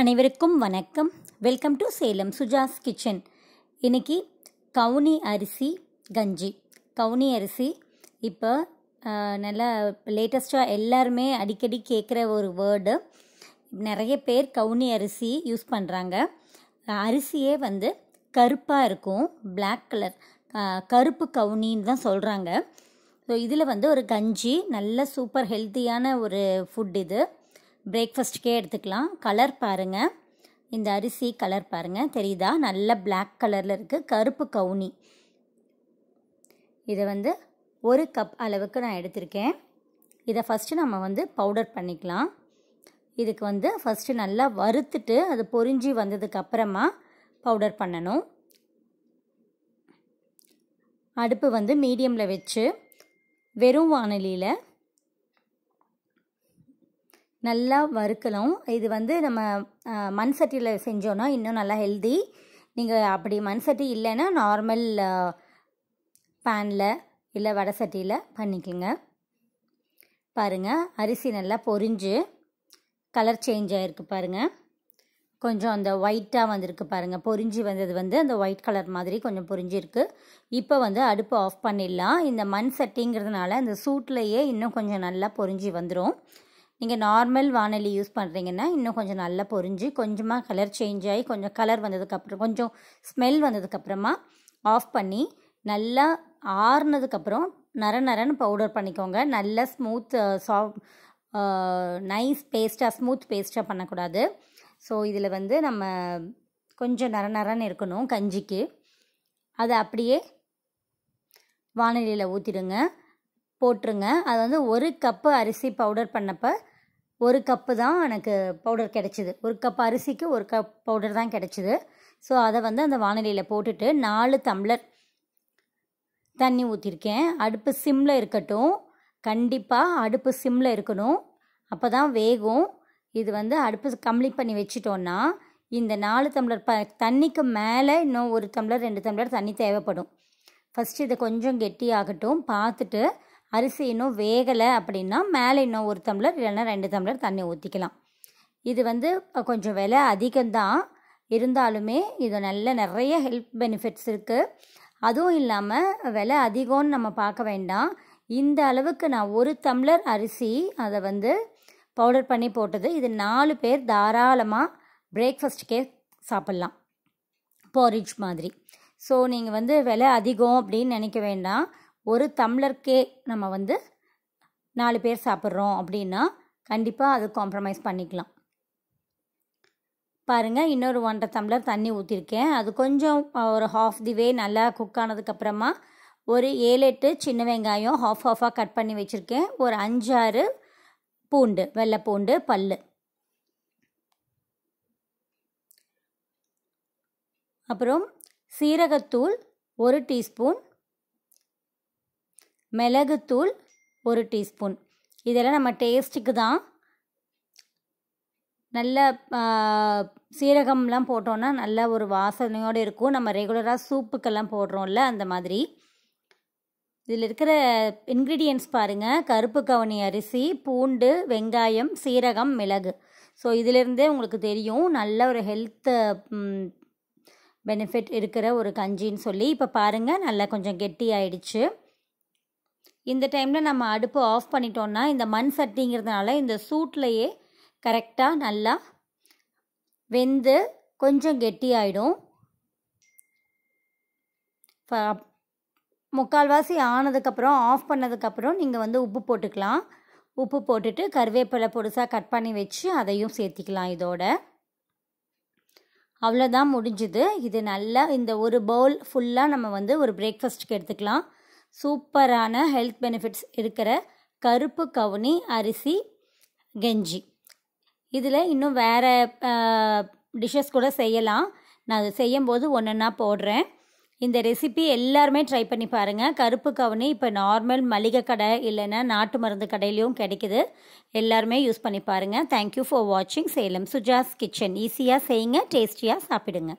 அனைவருக்கும் வணக்கம் welcome to Salem Suja's kitchen இன்றைக்கி கவுனி அரிசி கஞ்சி கவுனி அரிசி இப்போ நல்லா லேட்டஸ்ட்டாக எல்லாருமே அடிக்கடி கேட்குற ஒரு வேர்டு நிறைய பேர் கவுனி அரிசி யூஸ் பண்ணுறாங்க அரிசியே வந்து கருப்பாக இருக்கும் பிளாக் கலர் கருப்பு கவுனின்னு தான் சொல்கிறாங்க ஸோ இதில் வந்து ஒரு கஞ்சி நல்ல சூப்பர் ஹெல்த்தியான ஒரு ஃபுட் இது பிரேக்ஃபஸ்ட்டுக்கே எடுத்துக்கலாம் கலர் பாருங்கள் இந்த அரிசி கலர் பாருங்கள் தெரியுதா நல்ல பிளாக் கலரில் இருக்குது கருப்பு கவுனி இதை வந்து ஒரு கப் அளவுக்கு நான் எடுத்திருக்கேன் இதை ஃபஸ்ட்டு நம்ம வந்து பவுடர் பண்ணிக்கலாம் இதுக்கு வந்து ஃபஸ்ட்டு நல்லா வறுத்துட்டு அது பொறிஞ்சி வந்ததுக்கப்புறமா பவுடர் பண்ணணும் அடுப்பு வந்து மீடியமில் வச்சு வெறும் வானலியில் நல்லா வறுக்கணும் இது வந்து நம்ம மண் சட்டியில் செஞ்சோன்னா இன்னும் நல்லா ஹெல்தி நீங்கள் அப்படி மண் சட்டி இல்லைன்னா நார்மல் பேனில் இல்லை வடை சட்டியில் பண்ணிக்கோங்க பாருங்கள் அரிசி நல்லா பொரிஞ்சு கலர் சேஞ்ச் ஆகிருக்கு பாருங்கள் கொஞ்சம் அந்த ஒயிட்டாக வந்திருக்கு பாருங்கள் பொரிஞ்சு வந்தது வந்து அந்த ஒயிட் கலர் மாதிரி கொஞ்சம் பொறிஞ்சிருக்கு இப்போ வந்து அடுப்பு ஆஃப் பண்ணிடலாம் இந்த மண் சட்டிங்கிறதுனால அந்த சூட்லேயே இன்னும் கொஞ்சம் நல்லா பொரிஞ்சு வந்துடும் நீங்கள் நார்மல் வானொலி யூஸ் பண்ணுறீங்கன்னா இன்னும் கொஞ்சம் நல்லா பொறிஞ்சு கொஞ்சமாக கலர் சேஞ்ச் ஆகி கொஞ்சம் கலர் வந்ததுக்கப்புறம் கொஞ்சம் ஸ்மெல் வந்ததுக்கப்புறமா ஆஃப் பண்ணி நல்லா ஆறுனதுக்கப்புறம் நர நரன்னு பவுடர் பண்ணிக்கோங்க நல்லா ஸ்மூத் சாஃப்ட் நைஸ் பேஸ்ட்டாக ஸ்மூத் பேஸ்ட்டாக பண்ணக்கூடாது ஸோ இதில் வந்து நம்ம கொஞ்சம் நர நரன்னு இருக்கணும் கஞ்சிக்கு அதை அப்படியே வானலியில் ஊற்றிடுங்க போட்டுருங்க அது வந்து ஒரு கப்பு அரிசி பவுடர் பண்ணப்போ ஒரு கப்பு தான் எனக்கு பவுடர் கிடச்சிது ஒரு கப் அரிசிக்கு ஒரு கப் பவுடர் தான் கிடச்சிது ஸோ அதை வந்து அந்த வானிலையில் போட்டுட்டு நாலு தம்ளர் தண்ணி ஊற்றிருக்கேன் அடுப்பு சிம்மில் இருக்கட்டும் கண்டிப்பாக அடுப்பு சிம்மில் இருக்கணும் அப்போ தான் வேகும் இது வந்து அடுப்பு கம்ப்ளீட் பண்ணி வச்சிட்டோன்னா இந்த நாலு தம்ளர் ப தண்ணிக்கு மேலே இன்னும் ஒரு டம்ளர் ரெண்டு டம்ளர் தண்ணி தேவைப்படும் ஃபஸ்ட்டு இதை கொஞ்சம் கெட்டியாகட்டும் பார்த்துட்டு அரிசி இன்னும் வேகலை அப்படின்னா மேலே இன்னும் ஒரு தம்ளர் இல்லைன்னா ரெண்டு தம்ளர் தண்ணி ஊற்றிக்கலாம் இது வந்து கொஞ்சம் விலை அதிகம்தான் இருந்தாலுமே இது நல்ல நிறைய ஹெல்த் பெனிஃபிட்ஸ் இருக்குது அதுவும் இல்லாமல் விலை அதிகம்னு நம்ம பார்க்க வேண்டாம் இந்த அளவுக்கு நான் ஒரு தம்ளர் அரிசி அதை வந்து பவுடர் பண்ணி போட்டது இது நாலு பேர் தாராளமாக பிரேக்ஃபஸ்ட்டுக்கே சாப்பிட்லாம் போரிஜ் மாதிரி ஸோ நீங்கள் வந்து விலை அதிகம் அப்படின்னு நினைக்க வேண்டாம் ஒரு தம்ளர்க்கே நம்ம வந்து நாலு பேர் சாப்பிட்றோம் அப்படின்னா கண்டிப்பாக அது காம்ப்ரமைஸ் பண்ணிக்கலாம் பாருங்கள் இன்னொரு ஒன்றரை தம்ளர் தண்ணி ஊற்றிருக்கேன் அது கொஞ்சம் ஒரு ஹாஃப் தி வே நல்லா குக் ஆனதுக்கப்புறமா ஒரு ஏழு எட்டு சின்ன வெங்காயம் ஹாஃப் ஹாஃபாக கட் பண்ணி வச்சுருக்கேன் ஒரு அஞ்சாறு பூண்டு வெள்ளை பூண்டு பல் அப்புறம் சீரகத்தூள் ஒரு டீஸ்பூன் மிளகுத்தூள் ஒரு டீஸ்பூன் இதெல்லாம் நம்ம டேஸ்ட்டுக்கு தான் நல்ல சீரகம்லாம் போட்டோன்னா நல்ல ஒரு வாசனையோடு இருக்கும் நம்ம ரெகுலராக சூப்புக்கெல்லாம் போடுறோம்ல அந்த மாதிரி இதில் இருக்கிற இன்க்ரீடியன்ஸ் பாருங்கள் கருப்பு கவனி அரிசி பூண்டு வெங்காயம் சீரகம் மிளகு ஸோ இதிலிருந்தே உங்களுக்கு தெரியும் நல்ல ஒரு ஹெல்த் பெனிஃபிட் இருக்கிற ஒரு கஞ்சின்னு சொல்லி இப்போ பாருங்கள் நல்லா கொஞ்சம் கெட்டி ஆயிடுச்சு இந்த டைமில் நம்ம அடுப்பு ஆஃப் பண்ணிட்டோன்னா இந்த மண் சட்டிங்கிறதுனால இந்த சூட்லேயே கரெக்டாக நல்லா வெந்து கொஞ்சம் கெட்டியாயிடும் முக்கால்வாசி ஆனதுக்கப்புறம் ஆஃப் பண்ணதுக்கப்புறம் நீங்கள் வந்து உப்பு போட்டுக்கலாம் உப்பு போட்டுட்டு கருவேப்பிலை பொடிசாக கட் பண்ணி வச்சு அதையும் சேர்த்திக்கலாம் இதோட அவ்வளோதான் முடிஞ்சுது இது நல்லா இந்த ஒரு பவுல் ஃபுல்லாக நம்ம வந்து ஒரு பிரேக்ஃபாஸ்ட்டுக்கு எடுத்துக்கலாம் சூப்பரான ஹெல்த் பெனிஃபிட்ஸ் இருக்கிற கருப்பு கவுனி அரிசி கெஞ்சி இதில் இன்னும் வேறு டிஷ்ஷஸ் கூட செய்யலாம் நான் அது செய்யும்போது ஒன்றுன்னா போடுறேன் இந்த ரெசிபி எல்லாருமே ட்ரை பண்ணி பாருங்கள் கருப்பு கவுனி இப்போ நார்மல் மளிகை கடை இல்லைன்னா நாட்டு மருந்து கடையிலையும் கிடைக்குது எல்லாருமே யூஸ் பண்ணி பாருங்கள் தேங்க்யூ ஃபார் வாட்சிங் சேலம் சுஜாஸ் கிச்சன் ஈஸியாக செய்யுங்க டேஸ்டியாக சாப்பிடுங்க